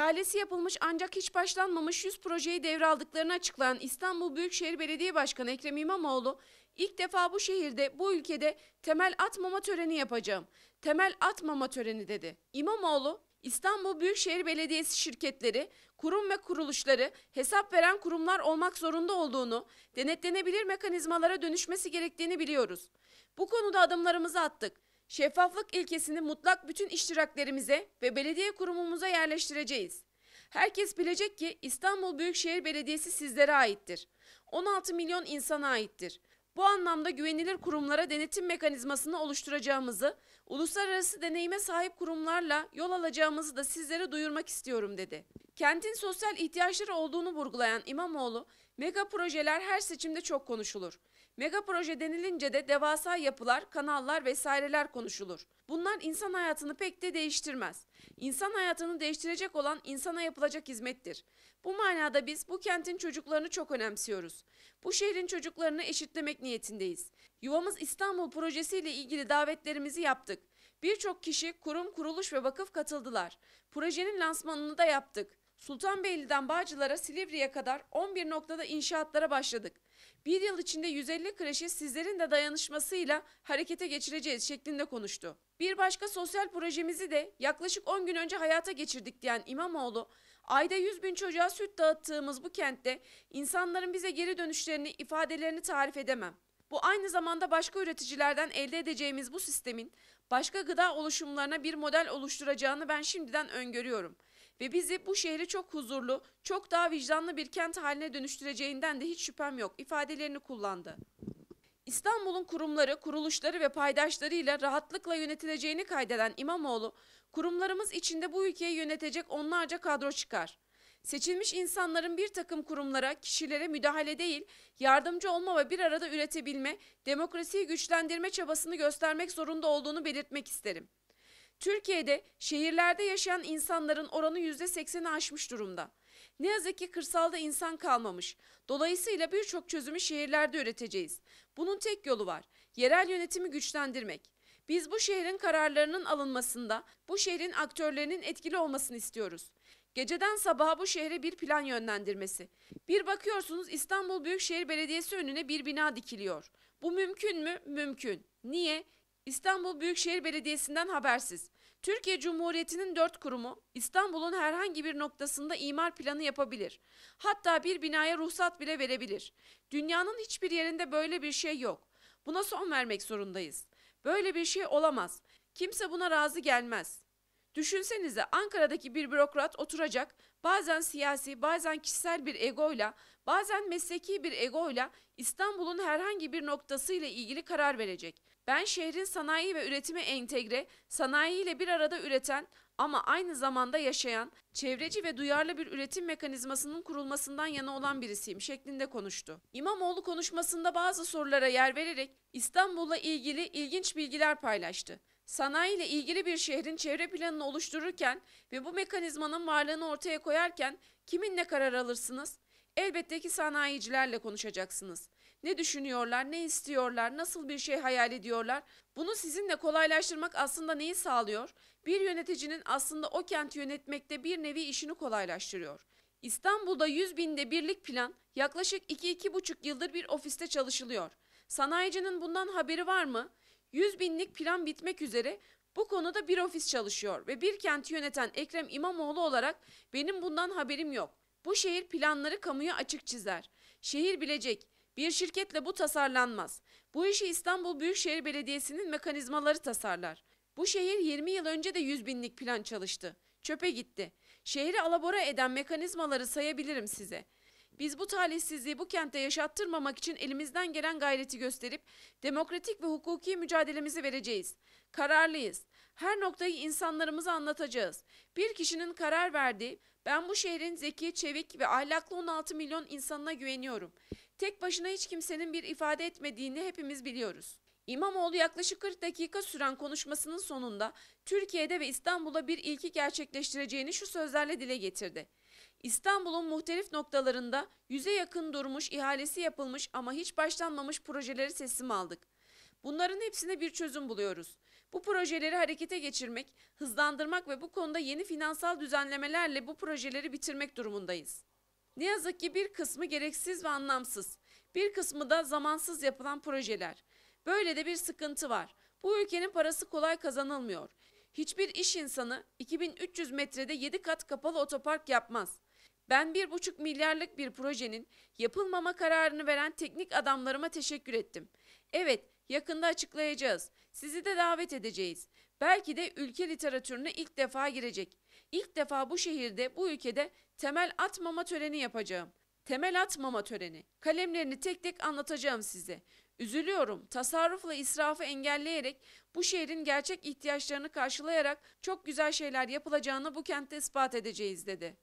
İhalesi yapılmış ancak hiç başlanmamış 100 projeyi devraldıklarını açıklayan İstanbul Büyükşehir Belediye Başkanı Ekrem İmamoğlu, ilk defa bu şehirde, bu ülkede temel atmama töreni yapacağım. Temel atmama töreni dedi. İmamoğlu, İstanbul Büyükşehir Belediyesi şirketleri, kurum ve kuruluşları hesap veren kurumlar olmak zorunda olduğunu, denetlenebilir mekanizmalara dönüşmesi gerektiğini biliyoruz. Bu konuda adımlarımızı attık. Şeffaflık ilkesini mutlak bütün iştiraklerimize ve belediye kurumumuza yerleştireceğiz. Herkes bilecek ki İstanbul Büyükşehir Belediyesi sizlere aittir. 16 milyon insana aittir. Bu anlamda güvenilir kurumlara denetim mekanizmasını oluşturacağımızı, uluslararası deneyime sahip kurumlarla yol alacağımızı da sizlere duyurmak istiyorum dedi. Kentin sosyal ihtiyaçları olduğunu vurgulayan İmamoğlu, Mega projeler her seçimde çok konuşulur. Mega proje denilince de devasa yapılar, kanallar vesaireler konuşulur. Bunlar insan hayatını pek de değiştirmez. İnsan hayatını değiştirecek olan insana yapılacak hizmettir. Bu manada biz bu kentin çocuklarını çok önemsiyoruz. Bu şehrin çocuklarını eşitlemek niyetindeyiz. Yuvamız İstanbul projesiyle ilgili davetlerimizi yaptık. Birçok kişi, kurum, kuruluş ve vakıf katıldılar. Projenin lansmanını da yaptık. Sultanbeyli'den Bağcılar'a Silivri'ye kadar 11 noktada inşaatlara başladık. Bir yıl içinde 150 kreşi sizlerin de dayanışmasıyla harekete geçireceğiz şeklinde konuştu. Bir başka sosyal projemizi de yaklaşık 10 gün önce hayata geçirdik diyen İmamoğlu, ayda 100 bin çocuğa süt dağıttığımız bu kentte insanların bize geri dönüşlerini, ifadelerini tarif edemem. Bu aynı zamanda başka üreticilerden elde edeceğimiz bu sistemin başka gıda oluşumlarına bir model oluşturacağını ben şimdiden öngörüyorum.'' ve bizi bu şehri çok huzurlu, çok daha vicdanlı bir kent haline dönüştüreceğinden de hiç şüphem yok ifadelerini kullandı. İstanbul'un kurumları, kuruluşları ve paydaşlarıyla rahatlıkla yönetileceğini kaydeden İmamoğlu, kurumlarımız içinde bu ülkeyi yönetecek onlarca kadro çıkar. Seçilmiş insanların bir takım kurumlara, kişilere müdahale değil, yardımcı olma ve bir arada üretebilme, demokrasiyi güçlendirme çabasını göstermek zorunda olduğunu belirtmek isterim. Türkiye'de şehirlerde yaşayan insanların oranı %80'i aşmış durumda. Ne yazık ki kırsalda insan kalmamış. Dolayısıyla birçok çözümü şehirlerde üreteceğiz. Bunun tek yolu var. Yerel yönetimi güçlendirmek. Biz bu şehrin kararlarının alınmasında, bu şehrin aktörlerinin etkili olmasını istiyoruz. Geceden sabaha bu şehre bir plan yönlendirmesi. Bir bakıyorsunuz İstanbul Büyükşehir Belediyesi önüne bir bina dikiliyor. Bu mümkün mü? Mümkün. Niye? İstanbul Büyükşehir Belediyesi'nden habersiz. Türkiye Cumhuriyeti'nin dört kurumu İstanbul'un herhangi bir noktasında imar planı yapabilir. Hatta bir binaya ruhsat bile verebilir. Dünyanın hiçbir yerinde böyle bir şey yok. Buna son vermek zorundayız. Böyle bir şey olamaz. Kimse buna razı gelmez. Düşünsenize Ankara'daki bir bürokrat oturacak, bazen siyasi, bazen kişisel bir egoyla, bazen mesleki bir egoyla İstanbul'un herhangi bir noktasıyla ilgili karar verecek. Ben şehrin sanayi ve üretime entegre, sanayiyle bir arada üreten ama aynı zamanda yaşayan, çevreci ve duyarlı bir üretim mekanizmasının kurulmasından yana olan birisiyim şeklinde konuştu. İmamoğlu konuşmasında bazı sorulara yer vererek İstanbul'la ilgili ilginç bilgiler paylaştı. Sanayi ile ilgili bir şehrin çevre planını oluştururken ve bu mekanizmanın varlığını ortaya koyarken kiminle karar alırsınız? Elbette ki sanayicilerle konuşacaksınız. Ne düşünüyorlar, ne istiyorlar, nasıl bir şey hayal ediyorlar? Bunu sizinle kolaylaştırmak aslında neyi sağlıyor? Bir yöneticinin aslında o kenti yönetmekte bir nevi işini kolaylaştırıyor. İstanbul'da 100 binde birlik plan yaklaşık 2-2,5 yıldır bir ofiste çalışılıyor. Sanayicinin bundan haberi var mı? 100 binlik plan bitmek üzere bu konuda bir ofis çalışıyor ve bir kenti yöneten Ekrem İmamoğlu olarak benim bundan haberim yok. Bu şehir planları kamuya açık çizer. Şehir bilecek bir şirketle bu tasarlanmaz. Bu işi İstanbul Büyükşehir Belediyesi'nin mekanizmaları tasarlar. Bu şehir 20 yıl önce de 100 binlik plan çalıştı. Çöpe gitti. Şehri alabora eden mekanizmaları sayabilirim size. Biz bu talihsizliği bu kentte yaşattırmamak için elimizden gelen gayreti gösterip demokratik ve hukuki mücadelemizi vereceğiz. Kararlıyız. Her noktayı insanlarımıza anlatacağız. Bir kişinin karar verdiği ben bu şehrin zeki, çevik ve ahlaklı 16 milyon insanına güveniyorum tek başına hiç kimsenin bir ifade etmediğini hepimiz biliyoruz. İmamoğlu yaklaşık 40 dakika süren konuşmasının sonunda Türkiye'de ve İstanbul'a bir ilki gerçekleştireceğini şu sözlerle dile getirdi. İstanbul'un muhtelif noktalarında yüze yakın durmuş, ihalesi yapılmış ama hiç başlanmamış projeleri sesimi aldık. Bunların hepsine bir çözüm buluyoruz. Bu projeleri harekete geçirmek, hızlandırmak ve bu konuda yeni finansal düzenlemelerle bu projeleri bitirmek durumundayız. Ne yazık ki bir kısmı gereksiz ve anlamsız. Bir kısmı da zamansız yapılan projeler. Böyle de bir sıkıntı var. Bu ülkenin parası kolay kazanılmıyor. Hiçbir iş insanı 2300 metrede 7 kat kapalı otopark yapmaz. Ben 1,5 milyarlık bir projenin yapılmama kararını veren teknik adamlarıma teşekkür ettim. Evet, Yakında açıklayacağız. Sizi de davet edeceğiz. Belki de ülke literatürüne ilk defa girecek. İlk defa bu şehirde, bu ülkede temel atmama töreni yapacağım. Temel atmama töreni. Kalemlerini tek tek anlatacağım size. Üzülüyorum. Tasarrufla israfı engelleyerek bu şehrin gerçek ihtiyaçlarını karşılayarak çok güzel şeyler yapılacağını bu kentte ispat edeceğiz dedi.